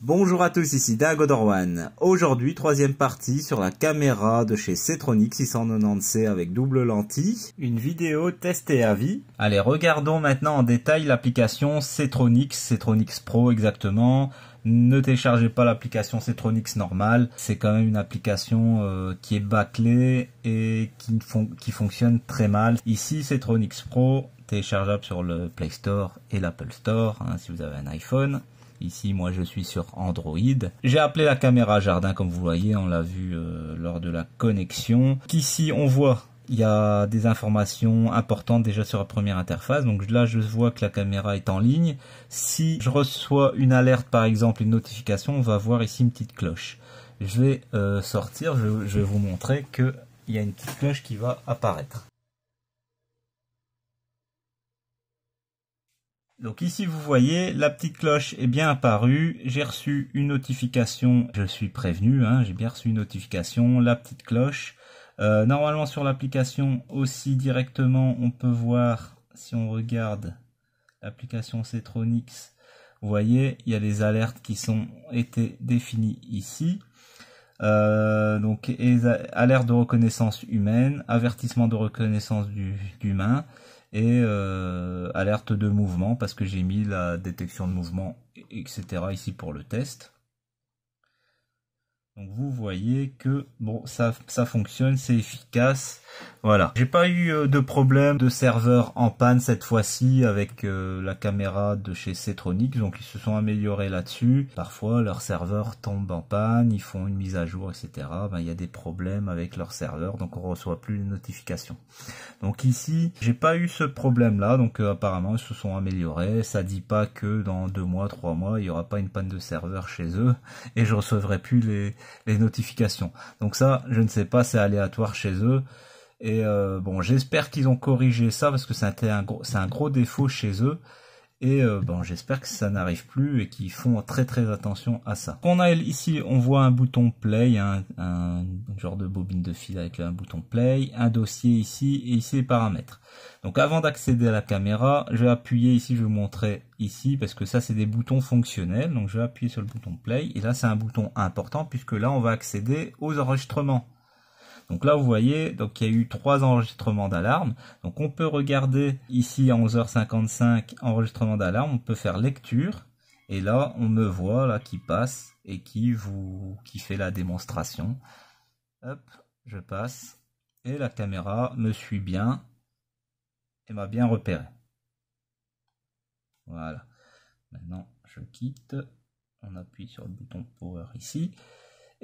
Bonjour à tous, ici Dago Dorwan. Aujourd'hui, troisième partie sur la caméra de chez Cetronic 690C avec double lentille. Une vidéo testée à vie. Allez, regardons maintenant en détail l'application Cetronix, Cetronix Pro exactement, ne téléchargez pas l'application Cetronix normal, C'est quand même une application euh, qui est bâclée et qui, qui fonctionne très mal. Ici, Cetronix Pro, téléchargeable sur le Play Store et l'Apple Store, hein, si vous avez un iPhone. Ici, moi, je suis sur Android. J'ai appelé la caméra jardin, comme vous voyez, on l'a vu euh, lors de la connexion. Ici, on voit il y a des informations importantes déjà sur la première interface. Donc là, je vois que la caméra est en ligne. Si je reçois une alerte, par exemple, une notification, on va voir ici une petite cloche. Je vais euh, sortir, je, vais vous montrer qu'il y a une petite cloche qui va apparaître. Donc ici, vous voyez, la petite cloche est bien apparue. J'ai reçu une notification, je suis prévenu, hein, j'ai bien reçu une notification, la petite cloche. Euh, normalement sur l'application aussi directement, on peut voir si on regarde l'application Cetronix, vous voyez, il y a des alertes qui sont été définies ici. Euh, donc alerte de reconnaissance humaine, avertissement de reconnaissance d'humain et euh, alerte de mouvement parce que j'ai mis la détection de mouvement etc ici pour le test. Donc vous voyez que bon, ça, ça fonctionne, c'est efficace. Voilà. J'ai pas eu euh, de problème de serveur en panne cette fois-ci avec euh, la caméra de chez Cetronix. donc ils se sont améliorés là-dessus. Parfois, leur serveur tombe en panne, ils font une mise à jour, etc. Ben, il y a des problèmes avec leur serveur, donc on reçoit plus les notifications. Donc ici, j'ai pas eu ce problème-là, donc euh, apparemment ils se sont améliorés. Ça dit pas que dans deux mois, trois mois, il n'y aura pas une panne de serveur chez eux et je recevrai plus les, les notifications. Donc ça, je ne sais pas, c'est aléatoire chez eux. Et euh, bon, j'espère qu'ils ont corrigé ça parce que c'est un, gros, un gros défaut chez eux. Et euh, bon, j'espère que ça n'arrive plus et qu'ils font très très attention à ça. On a ici, on voit un bouton play, un, un genre de bobine de fil avec un bouton play, un dossier ici et ici les paramètres. Donc avant d'accéder à la caméra, je vais appuyer ici, je vais vous montrer ici parce que ça c'est des boutons fonctionnels. Donc je vais appuyer sur le bouton play et là c'est un bouton important puisque là on va accéder aux enregistrements. Donc là, vous voyez, donc il y a eu trois enregistrements d'alarme. Donc on peut regarder ici à 11h55 enregistrement d'alarme, on peut faire lecture et là, on me voit là qui passe et qui vous qui fait la démonstration. Hop, je passe et la caméra me suit bien et m'a bien repéré. Voilà. Maintenant, je quitte. On appuie sur le bouton power ici.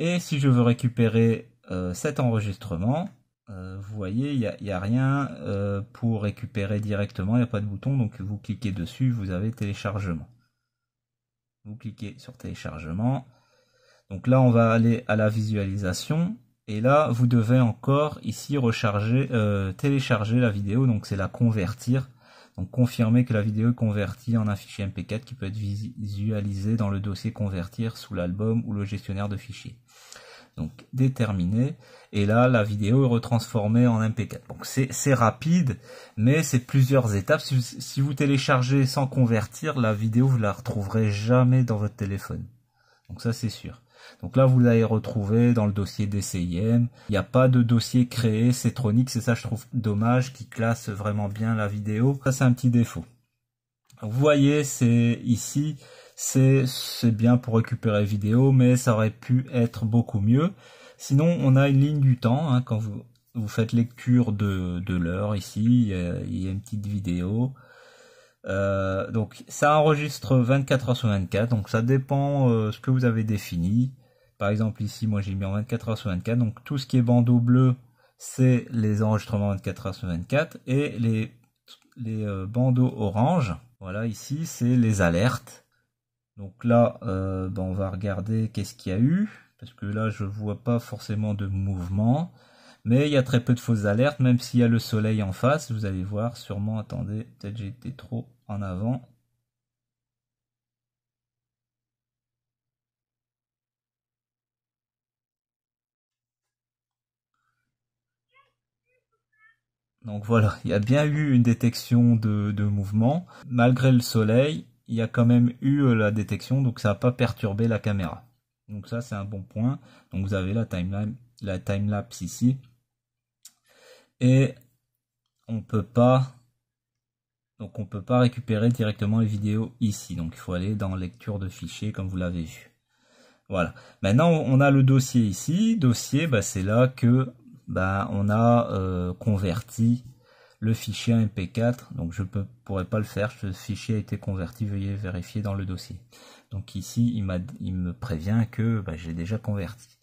Et si je veux récupérer euh, cet enregistrement, euh, vous voyez, il n'y a, rien euh, pour récupérer directement, il n'y a pas de bouton, donc vous cliquez dessus, vous avez téléchargement. Vous cliquez sur téléchargement. Donc là, on va aller à la visualisation. Et là, vous devez encore ici recharger, télécharger la vidéo, donc c'est la convertir donc confirmer que la vidéo est convertie en un fichier MP4 qui peut être visualisé dans le dossier convertir sous l'album ou le gestionnaire de fichiers. Donc déterminer. Et là, la vidéo est retransformée en MP4. Donc c'est rapide, mais c'est plusieurs étapes. Si, si, vous téléchargez sans convertir, la vidéo, vous la retrouverez jamais dans votre téléphone. Donc ça, c'est sûr. Donc là, vous l'avez retrouvé dans le dossier DCIM. Il n'y a pas de dossier créé, c'est Tronic, c'est ça je trouve dommage, qui classe vraiment bien la vidéo. Ça, c'est un petit défaut. Vous voyez, c'est ici, c'est bien pour récupérer vidéo, mais ça aurait pu être beaucoup mieux. Sinon, on a une ligne du temps, hein, quand vous, vous faites lecture de, de l'heure ici, il y a une petite vidéo. Euh, donc ça enregistre 24 heures sur 24, donc ça dépend euh, ce que vous avez défini. Par exemple ici, moi j'ai mis en 24 heures sur 24, donc tout ce qui est bandeau bleu, c'est les enregistrements 24 heures sur 24, et les, euh, bandeaux orange, voilà ici, c'est les alertes. Donc là, ben, on va regarder qu'est-ce qu'il y a eu, parce que là je vois pas forcément de mouvement. Mais il y a très peu de fausses alertes, même s'il y a le soleil en face. Vous allez voir, sûrement, attendez, peut-être j'ai été trop en avant. Donc voilà, il y a bien eu une détection de, de mouvement. Malgré le soleil, il y a quand même eu euh, la détection, donc ça n'a pas perturbé la caméra. Donc ça, c'est un bon point. Donc vous avez la timeline, la timelapse ici et on peut pas donc on peut pas récupérer directement les vidéos ici donc il faut aller dans lecture de fichiers comme vous l'avez vu voilà maintenant on a le dossier ici dossier bah, c'est là que bah, on a euh, converti le fichier mp4 donc je ne pourrais pas le faire ce fichier a été converti veuillez vérifier dans le dossier donc ici il, il me prévient que bah, j'ai déjà converti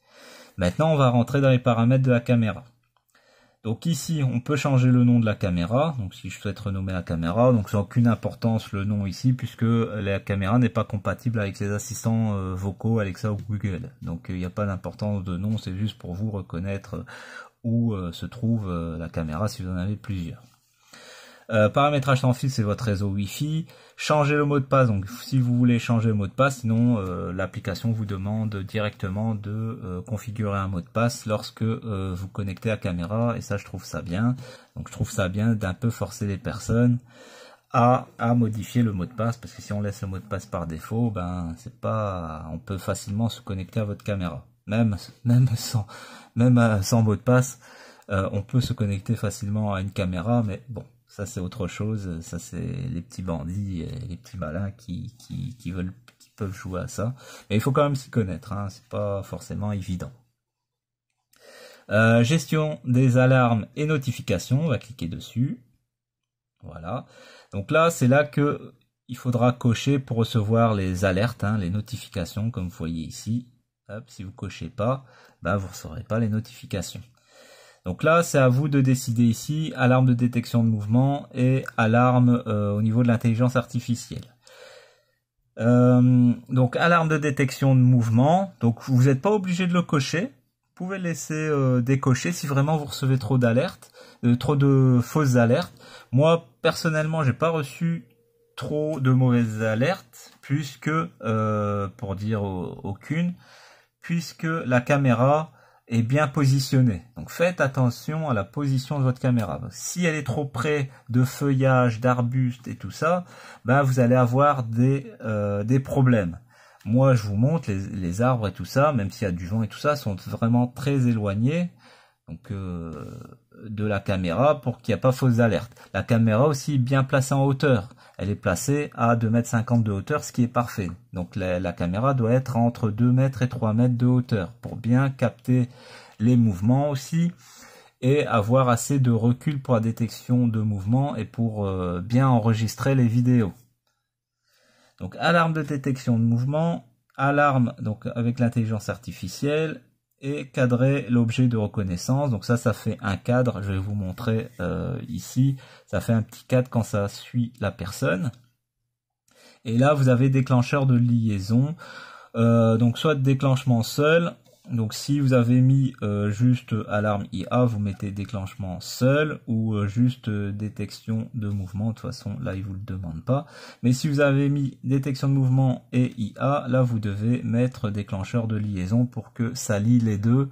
maintenant on va rentrer dans les paramètres de la caméra donc ici, on peut changer le nom de la caméra. Donc si je souhaite renommer la caméra, donc ça aucune importance le nom ici puisque la caméra n'est pas compatible avec les assistants euh, vocaux Alexa ou Google. Donc euh, il n'y a pas d'importance de nom, c'est juste pour vous reconnaître où euh, se trouve la caméra si vous en avez plusieurs. Euh, paramétrage sans fil, c'est votre réseau Wi-Fi. Changer le mot de passe, donc si vous voulez changer le mot de passe, sinon euh, l'application vous demande directement de euh, configurer un mot de passe lorsque vous connectez à caméra, et ça je trouve ça bien. Donc je trouve ça bien d'un peu forcer les personnes à, à modifier le mot de passe, parce que si on laisse le mot de passe par défaut, ben c'est pas. on peut facilement se connecter à votre caméra. Même, même sans même sans mot de passe, on peut se connecter facilement à une caméra, mais bon, ça, c'est autre chose. Ça, c'est les petits bandits, et les petits malins qui, qui, qui, veulent, qui peuvent jouer à ça. Mais il faut quand même s'y connaître. Hein. C'est pas forcément évident. Euh, gestion des alarmes et notifications. On va cliquer dessus. Voilà. Donc là, c'est là que il faudra cocher pour recevoir les alertes, hein, les notifications, comme vous voyez ici. si vous cochez pas, bah, vous ne recevrez pas les notifications. Donc là, c'est à vous de décider ici, alarme de détection de mouvement et alarme euh, au niveau de l'intelligence artificielle. Euh, donc alarme de détection de mouvement, donc vous n'êtes pas obligé de le cocher, vous pouvez laisser euh, décocher si vraiment vous recevez trop d'alertes, trop de fausses alertes. Moi personnellement, j'ai pas reçu trop de mauvaises alertes, puisque pour dire aucune, puisque la caméra et bien positionné. Donc faites attention à la position de votre caméra. Si elle est trop près de feuillage, d'arbustes et tout ça, ben vous allez avoir des, euh, des problèmes. Moi, je vous montre les, les arbres et tout ça, même s'il y a du vent et tout ça, sont vraiment très éloignés donc euh, de la caméra pour qu'il n'y ait pas fausse alerte. La caméra aussi est bien placée en hauteur. Elle est placée à 2,50 m de hauteur, ce qui est parfait. Donc la, caméra doit être entre 2 mètres et 3 mètres de hauteur pour bien capter les mouvements aussi et avoir assez de recul pour la détection de mouvements et pour euh, bien enregistrer les vidéos. Donc alarme de détection de mouvement, alarme donc avec l'intelligence artificielle, et cadrer l'objet de reconnaissance. Donc ça, ça fait un cadre. Je vais vous montrer euh, ici. Ça fait un petit cadre quand ça suit la personne. Et là, vous avez déclencheur de liaison. Euh, donc soit déclenchement seul, donc si vous avez mis euh, juste alarme IA, vous mettez déclenchement seul ou euh, juste euh, détection de mouvement. De toute façon, là, il vous le demande pas. Mais si vous avez mis détection de mouvement et IA, là, vous devez mettre déclencheur de liaison pour que ça lie les deux.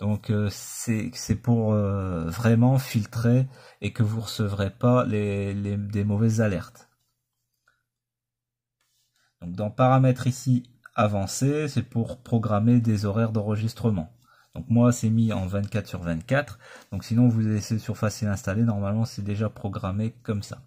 Donc c'est pour vraiment filtrer et que vous ne recevrez pas les, les, des mauvaises alertes. Donc dans paramètres ici, avancé c'est pour programmer des horaires d'enregistrement. Donc moi c'est mis en 24 sur 24. Donc sinon vous laissez Surface l'installer, normalement c'est déjà programmé comme ça.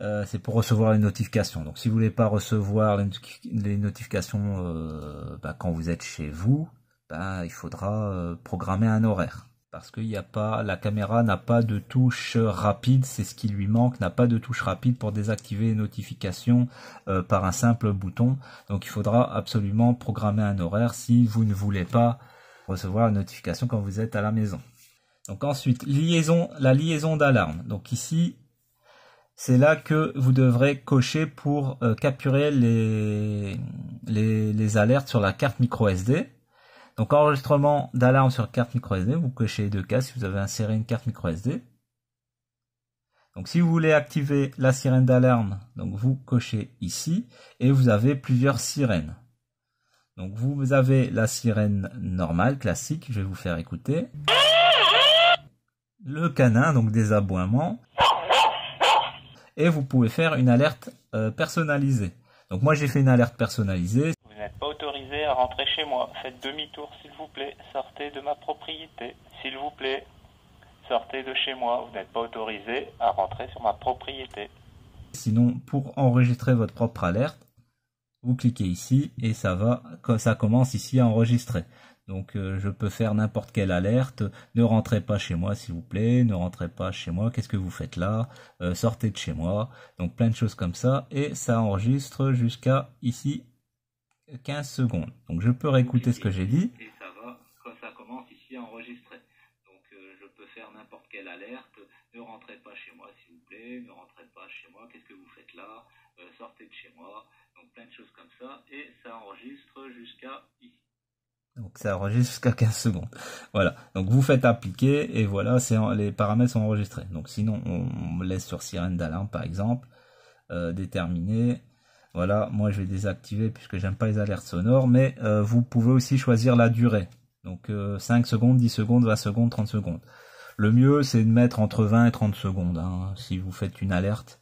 Euh, c'est pour recevoir les notifications. Donc si vous voulez pas recevoir les, notifications euh, bah, quand vous êtes chez vous, bah, il faudra euh, programmer un horaire parce qu'il n'y a pas, la caméra n'a pas de touche euh, rapide, c'est ce qui lui manque, n'a pas de touche rapide pour désactiver les notifications euh, par un simple bouton. Donc il faudra absolument programmer un horaire si vous ne voulez pas recevoir une notification quand vous êtes à la maison. Donc ensuite, liaison, la liaison d'alarme. Donc ici, c'est là que vous devrez cocher pour euh, capturer les, les alertes sur la carte micro SD. Donc enregistrement d'alarme sur carte micro SD, vous cochez deux cases si vous avez inséré une carte micro SD. Donc si vous voulez activer la sirène d'alarme, donc vous cochez ici et vous avez plusieurs sirènes. Donc vous avez la sirène normale, classique, je vais vous faire écouter. Le canin, donc des aboiements. Et vous pouvez faire une alerte euh, personnalisée. Donc moi j'ai fait une alerte personnalisée à rentrer chez moi. Faites demi-tour, s'il vous plaît. Sortez de ma propriété, s'il vous plaît. Sortez de chez moi. Vous n'êtes pas autorisé à rentrer sur ma propriété. Sinon, pour enregistrer votre propre alerte, vous cliquez ici et ça va, ça commence ici à enregistrer. Donc euh, je peux faire n'importe quelle alerte. Ne rentrez pas chez moi, s'il vous plaît. Ne rentrez pas chez moi. Qu'est-ce que vous faites là euh, Sortez de chez moi. Donc plein de choses comme ça. Et ça enregistre jusqu'à ici 15 secondes. Donc je peux réécouter ce que j'ai dit. Et ça va, quand ça commence ici à enregistrer. Donc euh, je peux faire n'importe quelle alerte. Ne rentrez pas chez moi, s'il vous plaît. Ne rentrez pas chez moi. Qu'est-ce que vous faites là euh, Sortez de chez moi. Donc plein de choses comme ça. Et ça enregistre jusqu'à ici. Donc ça enregistre jusqu'à 15 secondes. Voilà. Donc vous faites appliquer et voilà, c'est les paramètres sont enregistrés. Donc sinon on, on laisse sur sirène d'alarme par exemple, euh, déterminer voilà, moi je vais désactiver puisque j'aime pas les alertes sonores, mais euh, vous pouvez aussi choisir la durée. Donc 5 euh, secondes, 10 secondes, 20 secondes, 30 secondes. Le mieux c'est de mettre entre 20 et 30 secondes hein, si vous faites une alerte.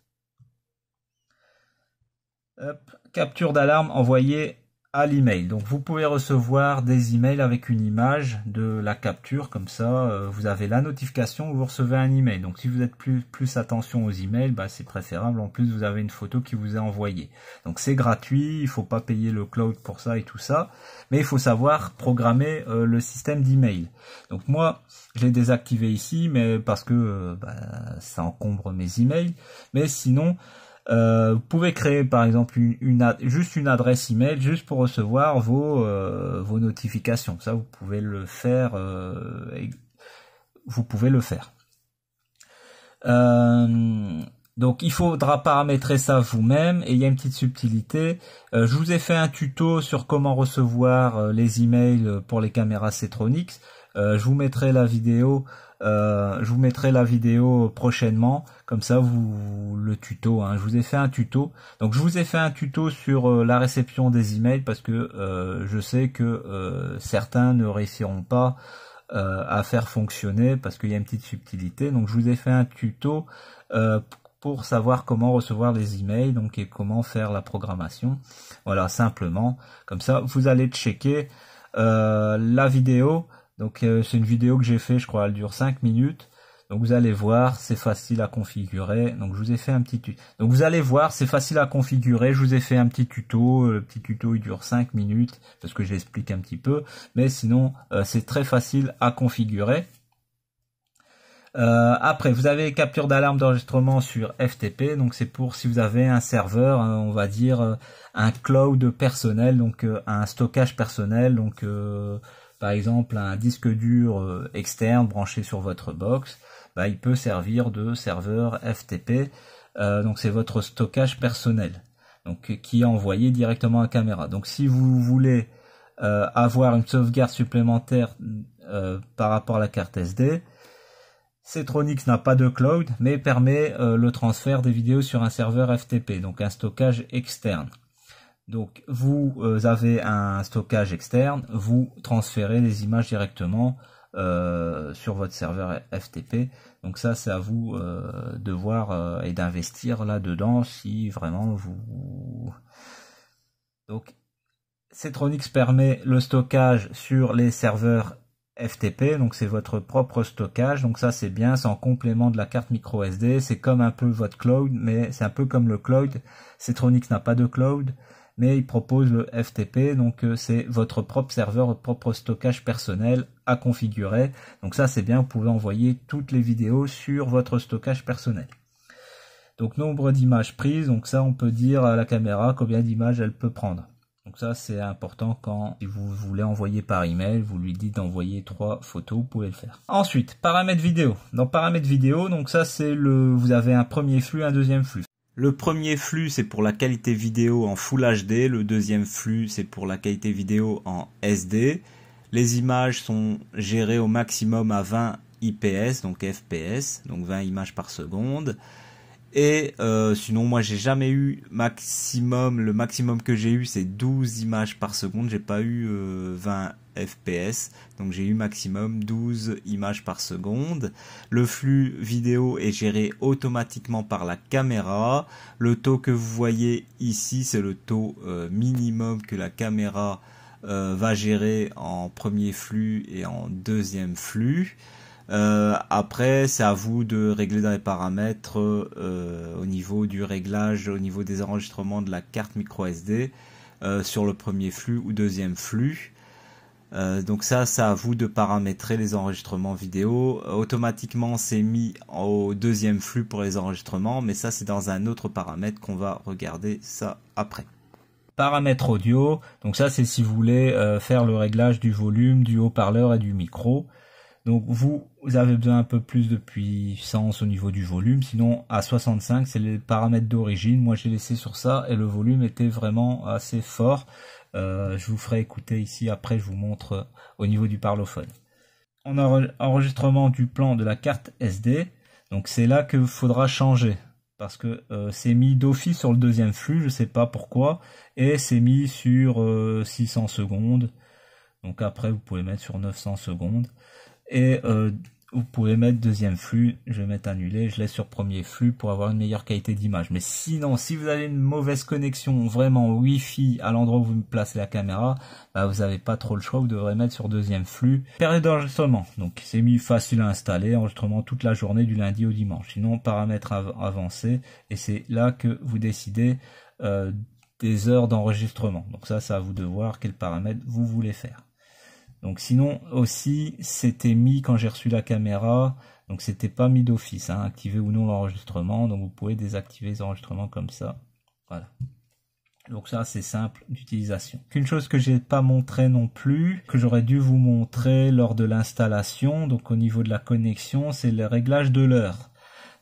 Hop. Capture d'alarme envoyée à l'email. Donc vous pouvez recevoir des emails avec une image de la capture, comme ça euh, vous avez la notification, vous recevez un email. Donc si vous êtes plus, plus attention aux emails, bah, c'est préférable. En plus vous avez une photo qui vous est envoyée. Donc c'est gratuit, il faut pas payer le cloud pour ça et tout ça. Mais il faut savoir programmer euh, le système d'email. Donc moi je l'ai désactivé ici, mais parce que euh, bah, ça encombre mes emails. Mais sinon euh, vous pouvez créer par exemple juste une adresse email juste pour recevoir vos, euh, vos notifications. Ça, vous pouvez le faire. Euh, vous pouvez le faire. donc il faudra paramétrer ça vous-même et il y a une petite subtilité. je vous ai fait un tuto sur comment recevoir les emails pour les caméras Cetronics. Euh, je vous mettrai la vidéo, euh, je vous mettrai la vidéo prochainement, comme ça vous le tuto. Hein. Je vous ai fait un tuto. Donc je vous ai fait un tuto sur euh, la réception des emails parce que je sais que certains ne réussiront pas à faire fonctionner parce qu'il y a une petite subtilité. Donc je vous ai fait un tuto pour savoir comment recevoir les emails donc et comment faire la programmation. Voilà simplement comme ça vous allez checker la vidéo. Donc euh, c'est une vidéo que j'ai fait, je crois, elle dure 5 minutes. Donc vous allez voir, c'est facile à configurer. Donc je vous ai fait un petit Donc vous allez voir, c'est facile à configurer. Je vous ai fait un petit tuto. Euh, le petit tuto il dure 5 minutes parce que j'explique un petit peu. Mais sinon, euh, c'est très facile à configurer. après, vous avez capture d'alarme d'enregistrement sur FTP, donc c'est pour si vous avez un serveur, hein, on va dire un cloud personnel, donc un stockage personnel, donc par exemple un disque dur euh, externe branché sur votre box, bah, il peut servir de serveur FTP. Euh, donc c'est votre stockage personnel, donc qui est envoyé directement à la caméra. Donc si vous voulez euh, avoir une sauvegarde supplémentaire par rapport à la carte SD, Cetronix n'a pas de cloud, mais permet le transfert des vidéos sur un serveur FTP, donc un stockage externe. Donc vous euh, avez un stockage externe, vous transférez les images directement euh, sur votre serveur FTP. Donc ça, c'est à vous euh, de voir et d'investir là-dedans si vraiment vous... Donc Cetronix permet le stockage sur les serveurs FTP, donc c'est votre propre stockage, donc ça c'est bien, c'est en complément de la carte micro SD, c'est comme un peu votre cloud, mais c'est un peu comme le cloud, Cetronix n'a pas de cloud, mais il propose le FTP, donc euh, c'est votre propre serveur, votre propre stockage personnel à configurer. Donc ça c'est bien, vous pouvez envoyer toutes les vidéos sur votre stockage personnel. Donc nombre d'images prises, donc ça on peut dire à la caméra combien d'images elle peut prendre. Donc ça c'est important quand si vous voulez envoyer par email, vous lui dites d'envoyer trois photos, vous pouvez le faire. Ensuite, paramètres vidéo. Dans paramètres vidéo, donc ça c'est le vous avez un premier flux, un deuxième flux. Le premier flux, c'est pour la qualité vidéo en Full HD. Le deuxième flux, c'est pour la qualité vidéo en SD. Les images sont gérées au maximum à 20 IPS, donc FPS, donc 20 images par seconde. Et euh, sinon, moi, j'ai jamais eu maximum. Le maximum que j'ai eu, c'est 12 images par seconde. J'ai pas eu 20 euh, fps, donc j'ai eu maximum 12 images par seconde. Le flux vidéo est géré automatiquement par la caméra. Le taux que vous voyez ici, c'est le taux euh, minimum que la caméra euh, va gérer en premier flux et en deuxième flux. Euh, après, c'est à vous de régler dans les paramètres au niveau du réglage, au niveau des enregistrements de la carte micro SD sur le premier flux ou deuxième flux. Euh, donc ça, c'est à vous de paramétrer les enregistrements vidéo. Automatiquement, c'est mis au deuxième flux pour les enregistrements, mais ça, c'est dans un autre paramètre qu'on va regarder ça après. Paramètres audio, donc ça, c'est si vous voulez euh, faire le réglage du volume, du haut-parleur et du micro. Donc vous, vous avez besoin un peu plus de puissance au niveau du volume, sinon à 65 c'est les paramètres d'origine. Moi j'ai laissé sur ça et le volume était vraiment assez fort. Euh, je vous ferai écouter ici après, je vous montre euh, au niveau du parlophone. On a enregistrement du plan de la carte SD. Donc c'est là que faudra changer parce que euh, c'est mis d'office sur le deuxième flux, je ne sais pas pourquoi, et c'est mis sur 600 secondes. Donc après, vous pouvez mettre sur 900 secondes. Et vous pouvez mettre deuxième flux, je vais mettre annulé, je laisse sur premier flux pour avoir une meilleure qualité d'image. Mais sinon, si vous avez une mauvaise connexion vraiment Wi-Fi à l'endroit où vous placez la caméra, bah, vous n'avez pas trop le choix, vous devrez mettre sur deuxième flux. Période d'enregistrement, donc c'est mieux facile à installer, enregistrement toute la journée du lundi au dimanche. Sinon, paramètres avancés, et c'est là que vous décidez euh, des heures d'enregistrement. Donc ça, ça à vous de voir quels paramètres vous voulez faire. Donc sinon aussi, c'était mis quand j'ai reçu la caméra, donc c'était pas mis d'office, hein, activer ou non l'enregistrement, donc vous pouvez désactiver les enregistrements comme ça. Voilà. Donc ça c'est simple d'utilisation. Une chose que j'ai pas montré non plus, que j'aurais dû vous montrer lors de l'installation, donc au niveau de la connexion, c'est le réglage de l'heure.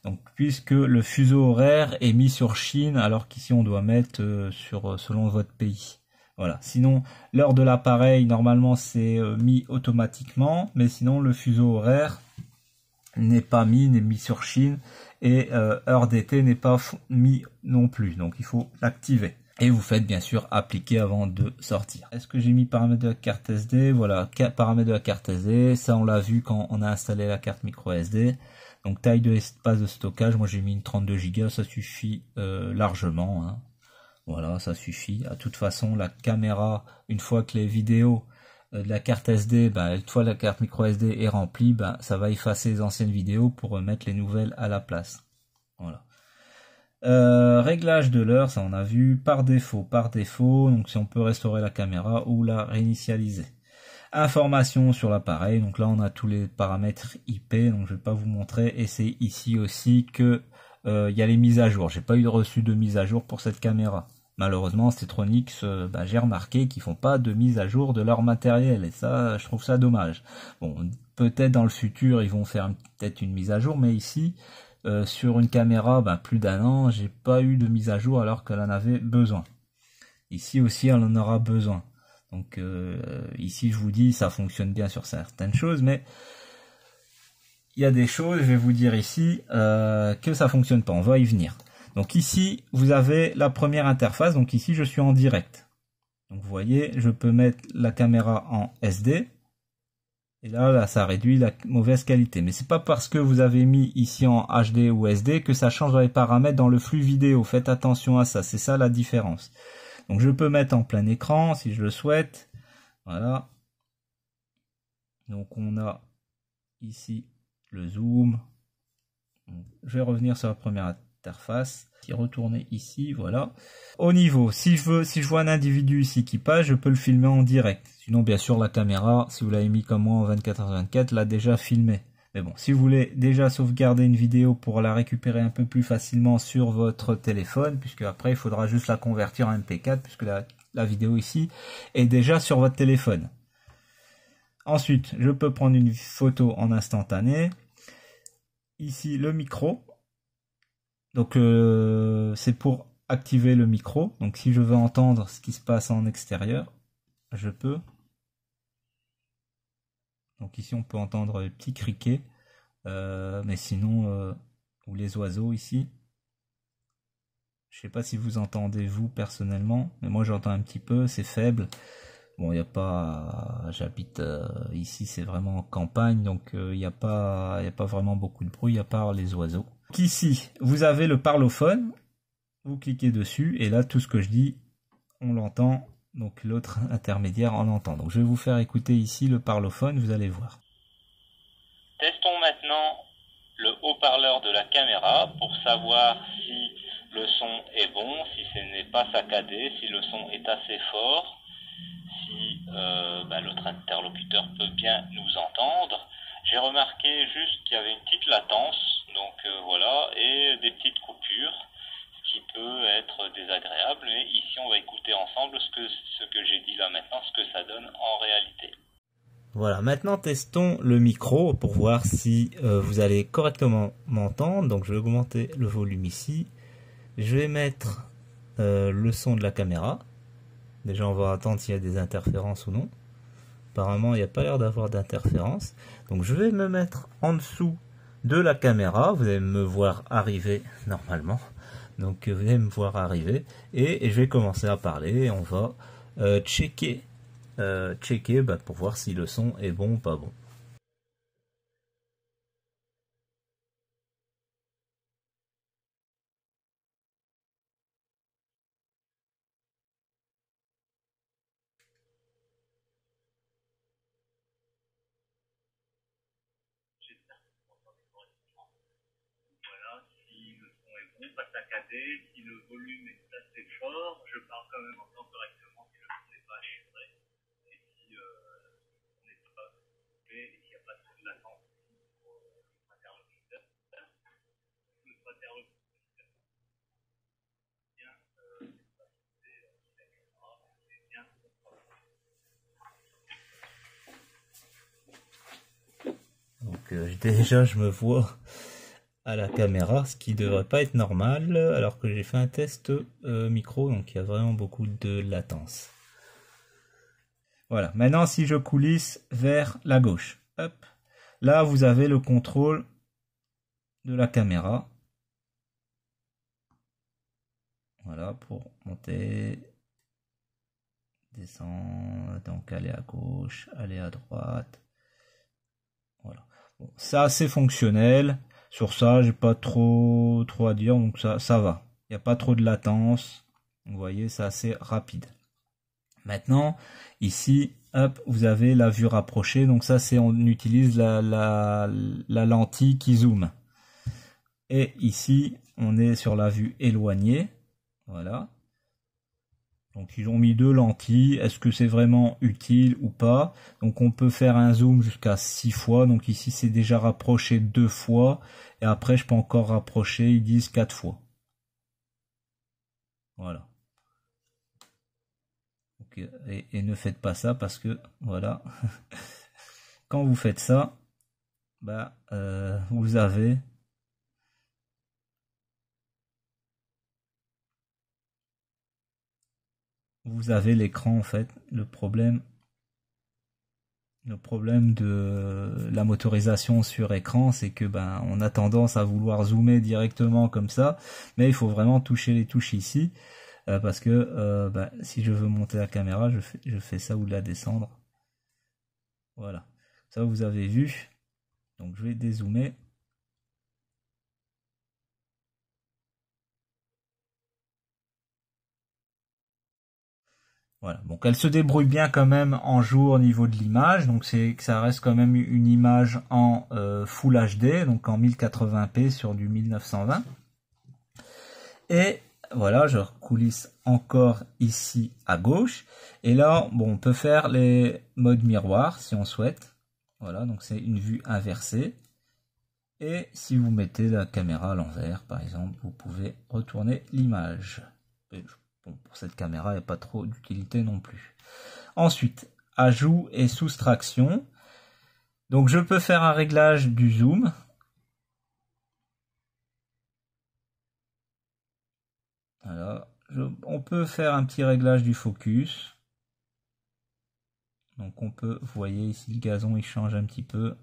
Donc puisque le fuseau horaire est mis sur Chine alors qu'ici on doit mettre euh, sur selon votre pays. Voilà. Sinon, l'heure de l'appareil, normalement, c'est euh, mis automatiquement, mais sinon, le fuseau horaire n'est pas mis, n'est mis sur Chine, et euh, heure d'été n'est pas mis non plus. Donc, il faut l'activer. Et vous faites bien sûr appliquer avant de sortir. Est-ce que j'ai mis paramètres de la carte SD Voilà, paramètres de la carte SD. Ça, on l'a vu quand on a installé la carte micro SD. Donc taille de espace de stockage, moi j'ai mis une 32 Go, ça suffit euh, largement. Hein. Voilà, ça suffit. À ah, toute façon, la caméra, une fois que les vidéos euh, de la carte SD, une bah, fois la carte micro SD est remplie, bah, ça va effacer les anciennes vidéos pour remettre les nouvelles à la place. Voilà. Euh, réglage de l'heure, ça on a vu par défaut, par défaut, donc si on peut restaurer la caméra ou la réinitialiser. Information sur l'appareil, donc là on a tous les paramètres IP, donc je ne vais pas vous montrer, et c'est ici aussi que euh, il y a les mises à jour. J'ai pas eu de reçu de mise à jour pour cette caméra. Malheureusement, Cetronix, euh, bah, j'ai remarqué qu'ils font pas de mise à jour de leur matériel et ça, je trouve ça dommage. Bon, peut-être dans le futur, ils vont faire peut-être une mise à jour, mais ici, euh, sur une caméra, bah, plus d'un an, j'ai pas eu de mise à jour alors qu'elle en avait besoin. Ici aussi, elle en aura besoin. Donc euh, ici, je vous dis, ça fonctionne bien sur certaines choses, mais il y a des choses, je vais vous dire ici, que ça fonctionne pas. On va y venir. Donc ici, vous avez la première interface. Donc ici, je suis en direct. Donc vous voyez, je peux mettre la caméra en SD. Et là, là ça réduit la mauvaise qualité. Mais c'est pas parce que vous avez mis ici en HD ou SD que ça change les paramètres dans le flux vidéo. Faites attention à ça. C'est ça la différence. Donc je peux mettre en plein écran si je le souhaite. Voilà. Donc on a ici le zoom. Je vais revenir sur la première interface qui retourner ici, voilà. Au niveau, si je veux, si je vois un individu ici qui passe, je peux le filmer en direct. Sinon, bien sûr, la caméra, si vous l'avez mis comme moi en 24 h 24, l'a déjà filmé. Mais bon, si vous voulez déjà sauvegarder une vidéo pour la récupérer un peu plus facilement sur votre téléphone, puisque après, il faudra juste la convertir en MP4, puisque la vidéo ici est déjà sur votre téléphone. Ensuite, je peux prendre une photo en instantané. Ici, le micro, donc euh, c'est pour activer le micro. Donc si je veux entendre ce qui se passe en extérieur, je peux. Donc ici on peut entendre les petits criquets, euh, mais sinon euh, ou les oiseaux ici. Je sais pas si vous entendez vous personnellement, mais moi j'entends un petit peu, c'est faible. Bon, il n'y a pas. J'habite ici, c'est vraiment en campagne, donc il n'y a pas, il a pas vraiment beaucoup de bruit à part les oiseaux ici vous avez le parlophone. Vous cliquez dessus et là, tout ce que je dis, on l'entend. Donc l'autre intermédiaire en entend. Donc je vais vous faire écouter ici le parlophone, vous allez voir. Testons maintenant le haut-parleur de la caméra pour savoir si le son est bon, si ce n'est pas saccadé, si le son est assez fort, si euh, bah, l'autre interlocuteur peut bien nous entendre. J'ai remarqué juste qu'il y avait une petite latence donc euh, voilà, et des petites coupures, qui peut être désagréable. Et ici, on va écouter ensemble ce que, que j'ai dit là maintenant, ce que ça donne en réalité. Voilà, maintenant testons le micro pour voir si euh, vous allez correctement m'entendre. Donc je vais augmenter le volume ici. Je vais mettre euh, le son de la caméra. Déjà on va attendre s'il y a des interférences ou non. Apparemment il n'y a pas l'air d'avoir d'interférences. Donc je vais me mettre en dessous de la caméra. Vous allez me voir arriver normalement. Donc vous allez me voir arriver et, je vais commencer à parler. Et on va euh, checker, euh, checker bah, pour voir si le son est bon ou pas bon. si le volume est assez fort, je parle quand même encore correctement si le son n'est pas assuré, et si euh, on n'est pas et il n'y a pas de latence pour l'interlocuteur. Notre interlocuteur bien euh, c'est a pas c'est bien Donc euh, déjà je me vois la caméra, ce qui devrait pas être normal, alors que j'ai fait un test euh, micro, donc il y a vraiment beaucoup de latence. Voilà, maintenant si je coulisse vers la gauche, hop, là vous avez le contrôle de la caméra. Voilà, pour monter, descendre, donc aller à gauche, aller à droite. Voilà, ça c'est fonctionnel sur ça, j'ai pas trop, trop à dire, donc ça, ça va. Il n'y a pas trop de latence. Vous voyez, c'est assez rapide. Maintenant, ici, hop, vous avez la vue rapprochée. Donc ça, c'est on utilise la, la, la, lentille qui zoome. Et ici, on est sur la vue éloignée. Voilà. Donc ils ont mis deux lentilles, est-ce que c'est vraiment utile ou pas Donc on peut faire un zoom jusqu'à six fois, donc ici c'est déjà rapproché deux fois, et après je peux encore rapprocher, ils disent quatre fois. Voilà. Et, ne faites pas ça parce que, voilà, quand vous faites ça, bah, euh, vous avez vous avez l'écran en fait. Le problème, le problème de la motorisation sur écran, c'est que ben on a tendance à vouloir zoomer directement comme ça, mais il faut vraiment toucher les touches ici euh, parce que euh, ben, si je veux monter la caméra, je fais, je fais ça ou la descendre. Voilà, ça vous avez vu. Donc je vais dézoomer. Voilà. Donc elle se débrouille bien quand même en jour au niveau de l'image, donc c'est que ça reste quand même une image en euh, Full HD, donc en 1080p sur du 1920. Et voilà, je recoulisse encore ici à gauche. Et là, bon, on peut faire les modes miroir si on souhaite. Voilà, donc c'est une vue inversée. Et si vous mettez la caméra à l'envers, par exemple, vous pouvez retourner l'image. Bon, pour cette caméra, il n'y a pas trop d'utilité non plus. Ensuite, ajout et soustraction. Donc je peux faire un réglage du zoom. Voilà. on peut faire un petit réglage du focus. Donc on peut, vous voyez ici le gazon il change un petit peu.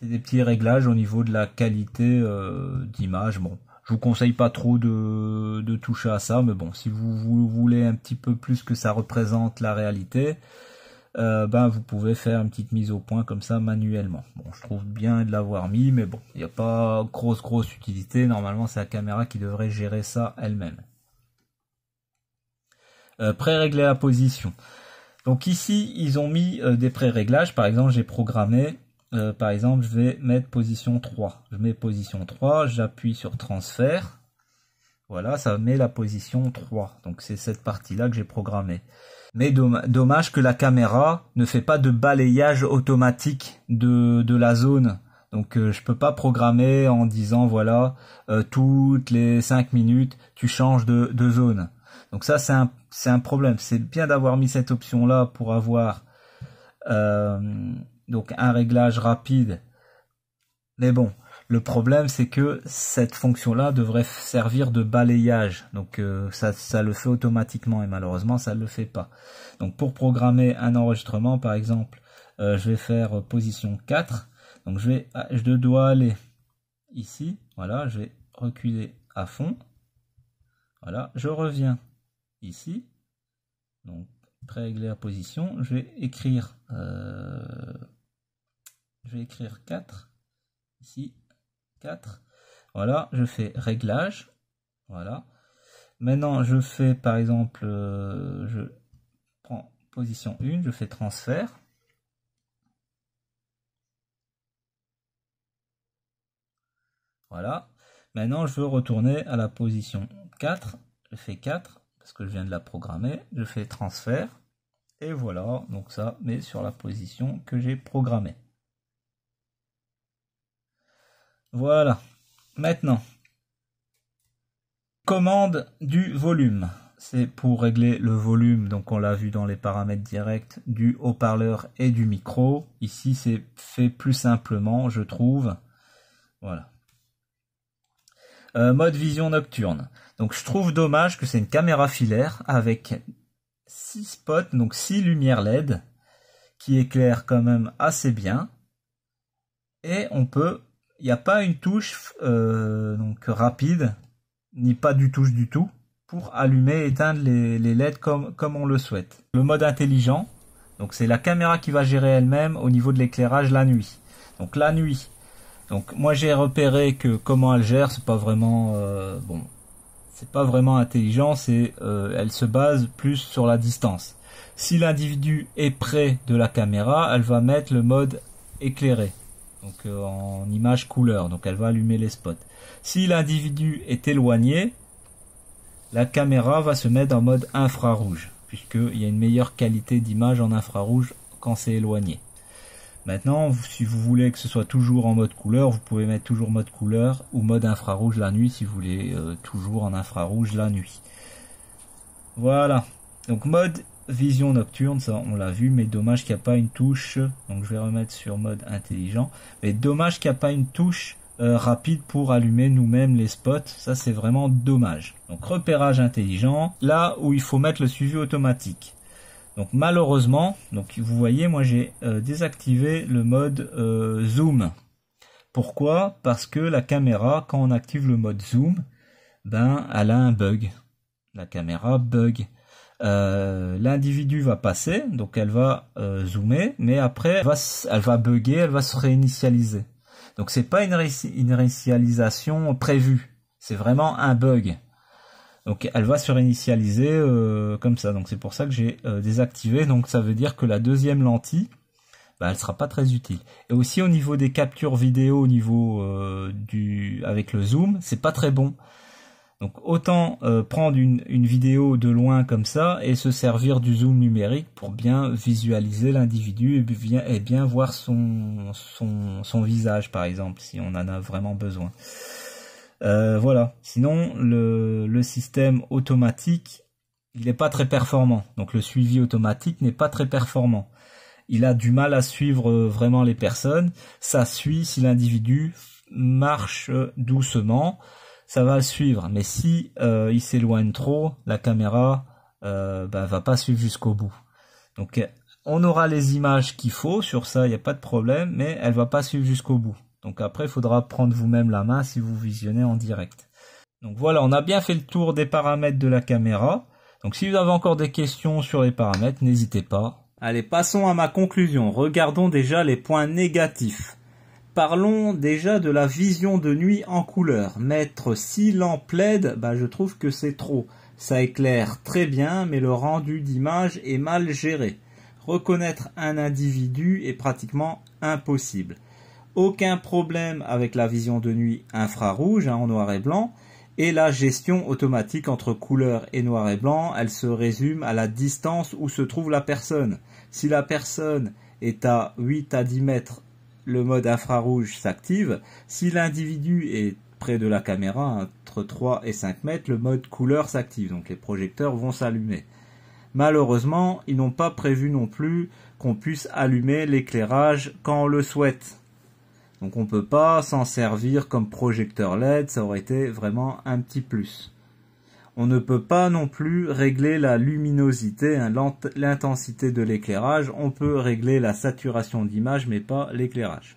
c'est des petits réglages au niveau de la qualité euh, d'image. Bon, je vous conseille pas trop de, de, toucher à ça, mais bon, si vous, voulez un petit peu plus que ça représente la réalité, euh, ben vous pouvez faire une petite mise au point comme ça manuellement. Bon, je trouve bien de l'avoir mis, mais bon, il n'y a pas grosse grosse utilité. Normalement, c'est la caméra qui devrait gérer ça elle-même. Euh, pré-régler la position. Donc ici, ils ont mis des pré-réglages. Par exemple, j'ai programmé euh, par exemple, je vais mettre position 3. Je mets position 3, j'appuie sur transfert. Voilà, ça met la position 3. Donc c'est cette partie-là que j'ai programmée. Mais dommage que la caméra ne fait pas de balayage automatique de, de la zone. Donc euh, je peux pas programmer en disant voilà euh, toutes les 5 minutes tu changes de, de zone. Donc ça c'est un, un problème. C'est bien d'avoir mis cette option là pour avoir donc un réglage rapide. Mais bon, le problème c'est que cette fonction-là devrait servir de balayage. Donc euh, ça, ça le fait automatiquement et malheureusement ça ne le fait pas. Donc pour programmer un enregistrement, par exemple, euh, je vais faire euh, position 4. Donc je, vais, ah, je dois aller ici. Voilà, je vais reculer à fond. Voilà, je reviens ici. Donc, pré-régler la position. Je vais écrire je vais écrire 4. Ici, 4. Voilà, je fais réglage. Voilà. Maintenant, je fais par exemple, euh, je prends position 1, je fais transfert. Voilà. Maintenant, je veux retourner à la position 4. Je fais 4 parce que je viens de la programmer. Je fais transfert. Et voilà, donc ça met sur la position que j'ai programmée. Voilà. Maintenant, commande du volume. C'est pour régler le volume, donc on l'a vu dans les paramètres directs du haut-parleur et du micro. Ici, c'est fait plus simplement, je trouve. Voilà. Euh, mode vision nocturne. Donc je trouve dommage que c'est une caméra filaire avec 6 spots, donc 6 lumières LED, qui éclairent quand même assez bien. Et on peut il n'y a pas une touche euh, donc rapide, ni pas du touche du tout, pour allumer et éteindre les, les LED comme, comme on le souhaite. Le mode intelligent, donc c'est la caméra qui va gérer elle-même au niveau de l'éclairage la nuit. Donc la nuit. Donc moi j'ai repéré que comment elle gère, c'est pas vraiment euh, bon, c'est pas vraiment intelligent, c'est euh, elle se base plus sur la distance. Si l'individu est près de la caméra, elle va mettre le mode éclairé donc euh, en image couleur, donc elle va allumer les spots. Si l'individu est éloigné, la caméra va se mettre en mode infrarouge, puisqu'il y a une meilleure qualité d'image en infrarouge quand c'est éloigné. Maintenant, si vous voulez que ce soit toujours en mode couleur, vous pouvez mettre toujours mode couleur ou mode infrarouge la nuit si vous voulez euh, toujours en infrarouge la nuit. Voilà. Donc mode Vision nocturne, ça on l'a vu, mais dommage qu'il n'y a pas une touche. Donc je vais remettre sur mode intelligent. Mais dommage qu'il n'y a pas une touche euh, rapide pour allumer nous-mêmes les spots. Ça c'est vraiment dommage. Donc repérage intelligent, là où il faut mettre le suivi automatique. Donc malheureusement, donc vous voyez, moi j'ai euh, désactivé le mode euh, zoom. Pourquoi Parce que la caméra, quand on active le mode zoom, ben elle a un bug. La caméra bug. Euh, l'individu va passer, donc elle va euh, zoomer, mais après elle va, elle va bugger, elle va se réinitialiser. Donc c'est pas une, réinitialisation prévue, c'est vraiment un bug. Donc elle va se réinitialiser euh, comme ça. Donc c'est pour ça que j'ai désactivé. Donc ça veut dire que la deuxième lentille, bah, elle sera pas très utile. Et aussi au niveau des captures vidéo, au niveau du avec le zoom, c'est pas très bon. Donc autant euh, prendre une, vidéo de loin comme ça et se servir du zoom numérique pour bien visualiser l'individu et bien, et bien voir son, visage par exemple si on en a vraiment besoin. Euh, voilà. Sinon le, le système automatique il n'est pas très performant. Donc le suivi automatique n'est pas très performant. Il a du mal à suivre euh, vraiment les personnes. Ça suit si l'individu marche doucement ça va suivre. Mais si euh, il s'éloigne trop, la caméra euh, bah, va pas suivre jusqu'au bout. Donc on aura les images qu'il faut sur ça, il n'y a pas de problème, mais elle va pas suivre jusqu'au bout. Donc après, il faudra prendre vous-même la main si vous visionnez en direct. Donc voilà, on a bien fait le tour des paramètres de la caméra. Donc si vous avez encore des questions sur les paramètres, n'hésitez pas. Allez, passons à ma conclusion. Regardons déjà les points négatifs parlons déjà de la vision de nuit en couleur. Mettre 6 lampes plaide, bah, je trouve que c'est trop. Ça éclaire très bien, mais le rendu d'image est mal géré. Reconnaître un individu est pratiquement impossible. Aucun problème avec la vision de nuit infrarouge hein, en noir et blanc. Et la gestion automatique entre couleur et noir et blanc, elle se résume à la distance où se trouve la personne. Si la personne est à 8 à 10 mètres le mode infrarouge s'active. Si l'individu est près de la caméra, entre 3 et 5 mètres, le mode couleur s'active, donc les projecteurs vont s'allumer. Malheureusement, ils n'ont pas prévu non plus qu'on puisse allumer l'éclairage quand on le souhaite. Donc on ne peut pas s'en servir comme projecteur LED, ça aurait été vraiment un petit plus. On ne peut pas non plus régler la luminosité, hein, l'intensité de l'éclairage. On peut régler la saturation d'image, mais pas l'éclairage.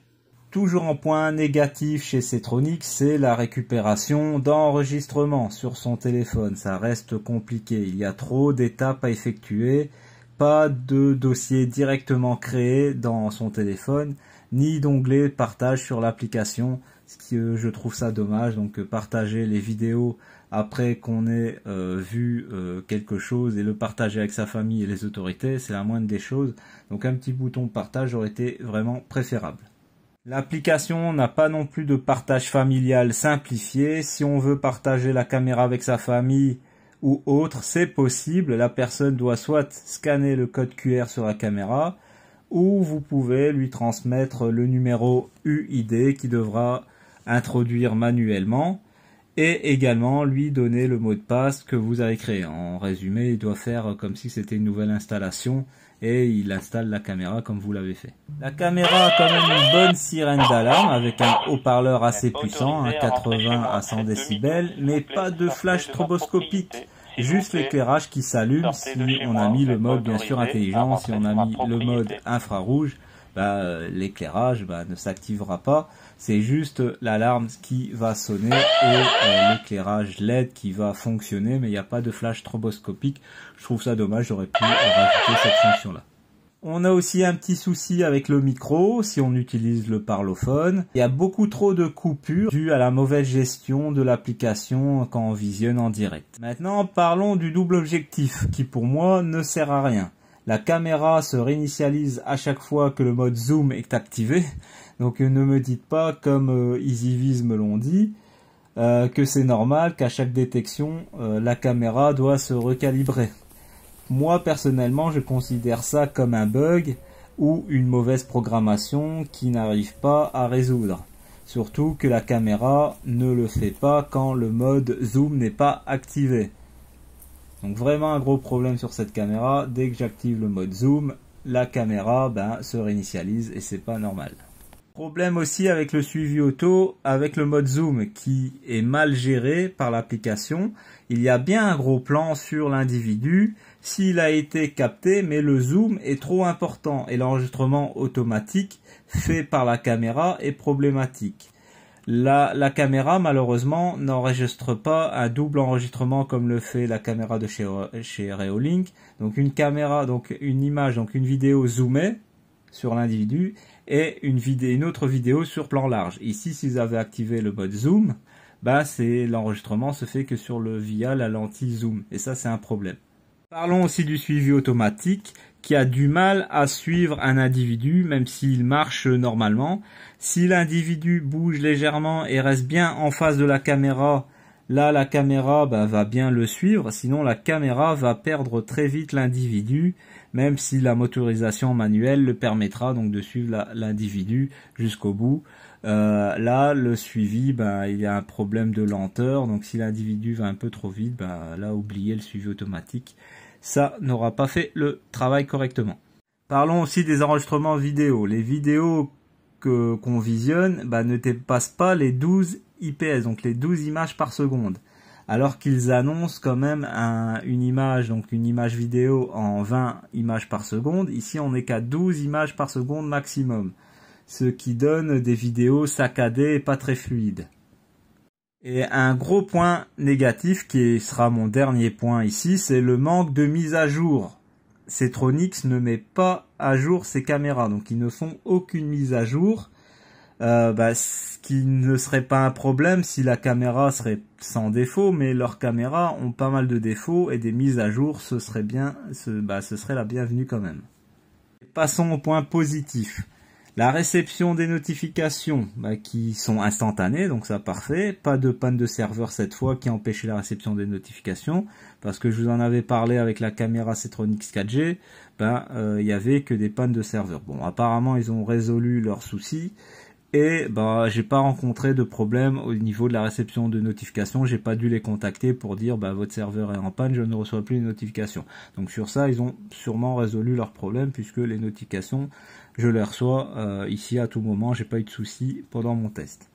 Toujours en point négatif chez Cetronic, c'est la récupération d'enregistrement sur son téléphone. Ça reste compliqué. Il y a trop d'étapes à effectuer. Pas de dossier directement créé dans son téléphone, ni d'onglet partage sur l'application, ce que euh, je trouve ça dommage. Donc euh, partager les vidéos après qu'on ait euh, vu euh, quelque chose et le partager avec sa famille et les autorités, c'est la moindre des choses. Donc un petit bouton partage aurait été vraiment préférable. L'application n'a pas non plus de partage familial simplifié. Si on veut partager la caméra avec sa famille ou autre, c'est possible. La personne doit soit scanner le code QR sur la caméra, ou vous pouvez lui transmettre le numéro UID qui devra introduire manuellement et également lui donner le mot de passe que vous avez créé. En résumé, il doit faire comme si c'était une nouvelle installation et il installe la caméra comme vous l'avez fait. La caméra a quand même une bonne sirène d'alarme avec un haut-parleur assez puissant, un 80 à 100 décibels, mais pas de flash stroboscopique. Juste l'éclairage qui s'allume si on a mis le mode bien sûr intelligent, si on a mis le mode infrarouge, bah, euh, l'éclairage bah, ne s'activera pas c'est juste l'alarme qui va sonner et euh, l'éclairage LED qui va fonctionner, mais il n'y a pas de flash stroboscopique. Je trouve ça dommage, j'aurais pu rajouter cette fonction-là. On a aussi un petit souci avec le micro si on utilise le parlophone. Il y a beaucoup trop de coupures dues à la mauvaise gestion de l'application quand on visionne en direct. Maintenant, parlons du double objectif qui pour moi ne sert à rien. La caméra se réinitialise à chaque fois que le mode zoom est activé. Donc euh, ne me dites pas, comme euh, EasyViz me l'ont dit, euh, que c'est normal qu'à chaque détection, la caméra doit se recalibrer. Moi, personnellement, je considère ça comme un bug ou une mauvaise programmation qui n'arrive pas à résoudre. Surtout que la caméra ne le fait pas quand le mode zoom n'est pas activé. Donc vraiment un gros problème sur cette caméra. Dès que j'active le mode zoom, la caméra ben, se réinitialise et c'est pas normal. Problème aussi avec le suivi auto, avec le mode zoom qui est mal géré par l'application. Il y a bien un gros plan sur l'individu s'il a été capté, mais le zoom est trop important et l'enregistrement automatique fait par la caméra est problématique. La, caméra, malheureusement, n'enregistre pas un double enregistrement comme le fait la caméra de chez, chez Reolink. Donc une caméra, donc une image, donc une vidéo zoomée sur l'individu et une, vidéo, une autre vidéo sur plan large. Ici, s'ils avaient activé le mode zoom, bah l'enregistrement se fait que sur le via la lentille zoom et ça c'est un problème. Parlons aussi du suivi automatique qui a du mal à suivre un individu, même s'il marche normalement. Si l'individu bouge légèrement et reste bien en face de la caméra, là la caméra bah, va bien le suivre, sinon la caméra va perdre très vite l'individu, même si la motorisation manuelle le permettra donc de suivre l'individu jusqu'au bout. Euh, là, le suivi, bah, il y a un problème de lenteur, donc si l'individu va un peu trop vite, bah, là, oubliez le suivi automatique ça n'aura pas fait le travail correctement. Parlons aussi des enregistrements vidéo. Les vidéos que qu'on visionne bah, ne dépassent pas les 12 IPS, donc les 12 images par seconde. Alors qu'ils annoncent quand même une image, donc une image vidéo en 20 images par seconde. Ici, on n'est qu'à 12 images par seconde maximum. Ce qui donne des vidéos saccadées et pas très fluides. Et un gros point négatif qui sera mon dernier point ici, c'est le manque de mise à jour. Cetronix ne met pas à jour ses caméras, donc ils ne font aucune mise à jour. Euh, bah, ce qui ne serait pas un problème si la caméra serait sans défaut, mais leurs caméras ont pas mal de défauts et des mises à jour, ce serait bien, ce bah, serait la bienvenue quand même. Passons au point positif. La réception des notifications bah, qui sont instantanées, donc ça parfait. Pas de panne de serveur cette fois qui a empêché la réception des notifications. Parce que je vous en avais parlé avec la caméra Cetronix 4G, bah, euh, il n'y avait que des pannes de serveur. Bon, apparemment ils ont résolu leurs soucis. Et bah j'ai pas rencontré de problème au niveau de la réception de notifications, j'ai pas dû les contacter pour dire bah votre serveur est en panne, je ne reçois plus les notifications. Donc sur ça, ils ont sûrement résolu leurs problème puisque les notifications je les reçois euh, ici à tout moment, j'ai pas eu de soucis pendant mon test.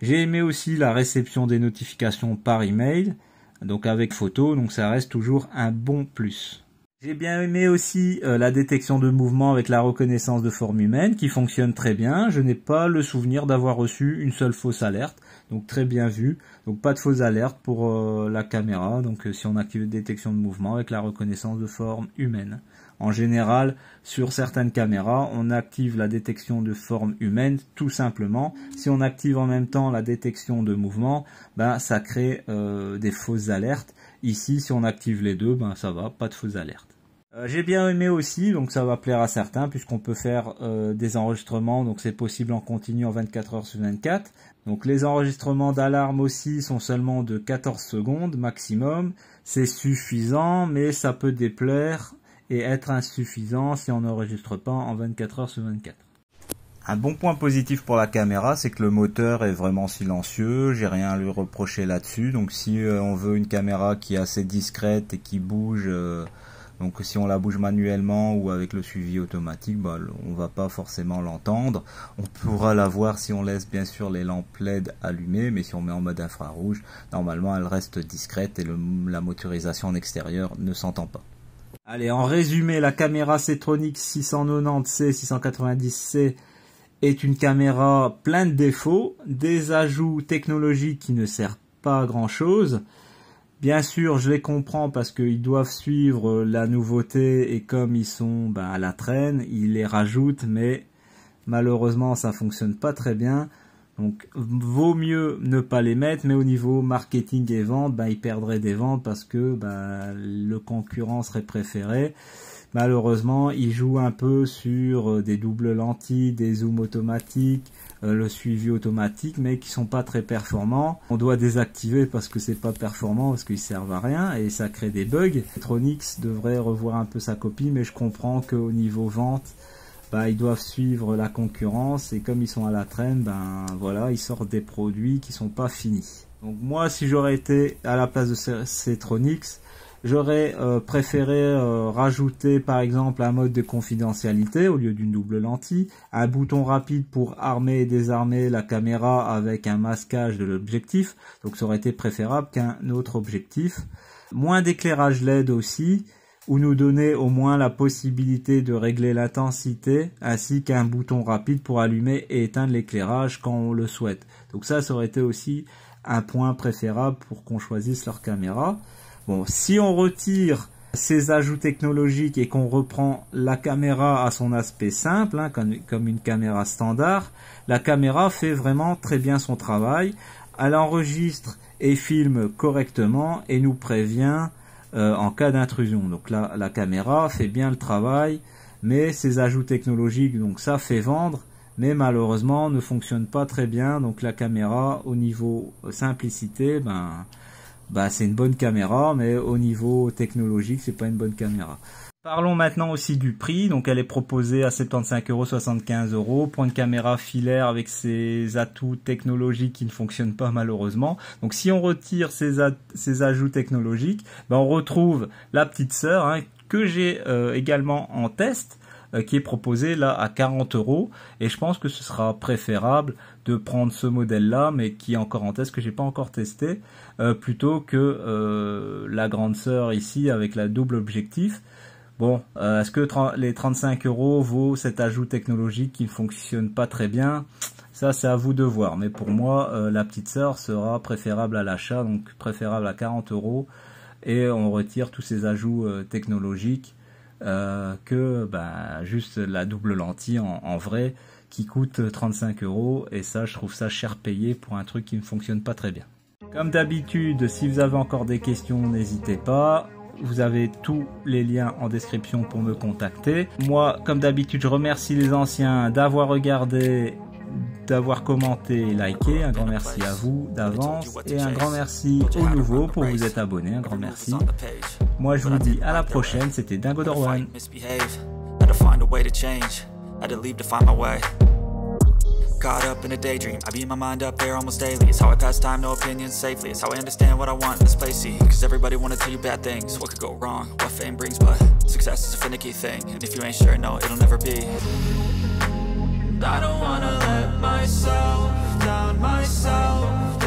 J'ai aimé aussi la réception des notifications par email, donc avec photo, donc ça reste toujours un bon plus. J'ai bien aimé aussi euh, la détection de mouvement avec la reconnaissance de forme humaine qui fonctionne très bien. Je n'ai pas le souvenir d'avoir reçu une seule fausse alerte, donc très bien vu. Donc pas de fausse alerte pour euh, la caméra, donc si on active détection de mouvement avec la reconnaissance de forme humaine. En général, sur certaines caméras, on active la détection de forme humaine tout simplement. Si on active en même temps la détection de mouvement, ben, ça crée euh, des fausses alertes. Ici, si on active les deux, ben, ça va, pas de fausses alertes. Euh, j'ai bien aimé aussi, donc ça va plaire à certains, puisqu'on peut faire euh, des enregistrements, donc c'est possible en continu en 24 heures sur 24. Donc les enregistrements d'alarme aussi sont seulement de 14 secondes maximum. C'est suffisant, mais ça peut déplaire et être insuffisant si on n'enregistre pas en 24 heures sur 24. Un bon point positif pour la caméra, c'est que le moteur est vraiment silencieux, j'ai rien à lui reprocher là-dessus. Donc si euh, on veut une caméra qui est assez discrète et qui bouge, euh, donc si on la bouge manuellement ou avec le suivi automatique, bah, on va pas forcément l'entendre. On pourra la voir si on laisse bien sûr les lampes LED allumées, mais si on met en mode infrarouge, normalement elle reste discrète et la motorisation en extérieur ne s'entend pas. Allez, en résumé, la caméra Cetronic 690C, 690C est une caméra pleine de défauts, des ajouts technologiques qui ne servent pas à grand chose. Bien sûr, je les comprends parce qu'ils doivent suivre la nouveauté et comme ils sont bah, à la traîne, ils les rajoutent, mais malheureusement ça fonctionne pas très bien. Donc vaut mieux ne pas les mettre, mais au niveau marketing et vente, bah, ils perdraient des ventes parce que bah, le concurrent serait préféré. Malheureusement, ils jouent un peu sur euh, des doubles lentilles, des zooms automatiques, euh, le suivi automatique, mais qui sont pas très performants. On doit désactiver parce que c'est pas performant, parce qu'ils servent à rien et ça crée des bugs. Tronix devrait revoir un peu sa copie, mais je comprends qu'au niveau vente, bah, ils doivent suivre la concurrence et comme ils sont à la traîne, ben voilà, ils sortent des produits qui sont pas finis. Donc moi, si j'aurais été à la place de Cetronix, j'aurais euh, préféré euh, rajouter par exemple un mode de confidentialité au lieu d'une double lentille, un bouton rapide pour armer et désarmer la caméra avec un masquage de l'objectif, donc ça aurait été préférable qu'un autre objectif. Moins d'éclairage LED aussi, ou nous donner au moins la possibilité de régler l'intensité ainsi qu'un bouton rapide pour allumer et éteindre l'éclairage quand on le souhaite. Donc ça, ça aurait été aussi un point préférable pour qu'on choisisse leur caméra. Bon, si on retire ces ajouts technologiques et qu'on reprend la caméra à son aspect simple, hein, comme une caméra standard, la caméra fait vraiment très bien son travail. Elle enregistre et filme correctement et nous prévient euh, en cas d'intrusion. Donc là, la caméra fait bien le travail, mais ces ajouts technologiques, donc ça fait vendre, mais malheureusement ne fonctionne pas très bien. Donc la caméra au niveau simplicité, ben, bah c'est une bonne caméra, mais au niveau technologique, c'est pas une bonne caméra. Parlons maintenant aussi du prix. Donc, elle est proposée à 75 euros, 75 euros. Point de caméra filaire avec ses atouts technologiques qui ne fonctionnent pas malheureusement. Donc, si on retire ces, ajouts technologiques, ben, on retrouve la petite sœur hein, que j'ai euh, également en test euh, qui est proposée là à 40 euros et je pense que ce sera préférable de prendre ce modèle là mais qui est encore en test que j'ai pas encore testé euh, plutôt que la grande sœur ici avec la double objectif Bon, euh, est-ce que les 35 euros vaut cet ajout technologique qui ne fonctionne pas très bien Ça, c'est à vous de voir. Mais pour moi, euh, la petite sœur sera préférable à l'achat, donc préférable à 40 euros. Et on retire tous ces ajouts euh, technologiques que bah, juste la double lentille en, en, vrai qui coûte 35 euros. Et ça, je trouve ça cher payé pour un truc qui ne fonctionne pas très bien. Comme d'habitude, si vous avez encore des questions, n'hésitez pas. Vous avez tous les liens en description pour me contacter. Moi, comme d'habitude, je remercie les anciens d'avoir regardé d'avoir commenté et liké. Un grand merci à vous d'avance et un grand merci aux nouveaux pour vous être abonnés. Un grand merci. Moi, je vous dis à la prochaine. C'était Dingo Dorwan. Caught up in a daydream, I beat my mind up there almost daily It's how I pass time, no opinions safely It's how I understand what I want in this place, see Cause everybody wanna tell you bad things What could go wrong, what fame brings But success is a finicky thing And if you ain't sure, no, it'll never be I don't wanna let myself down myself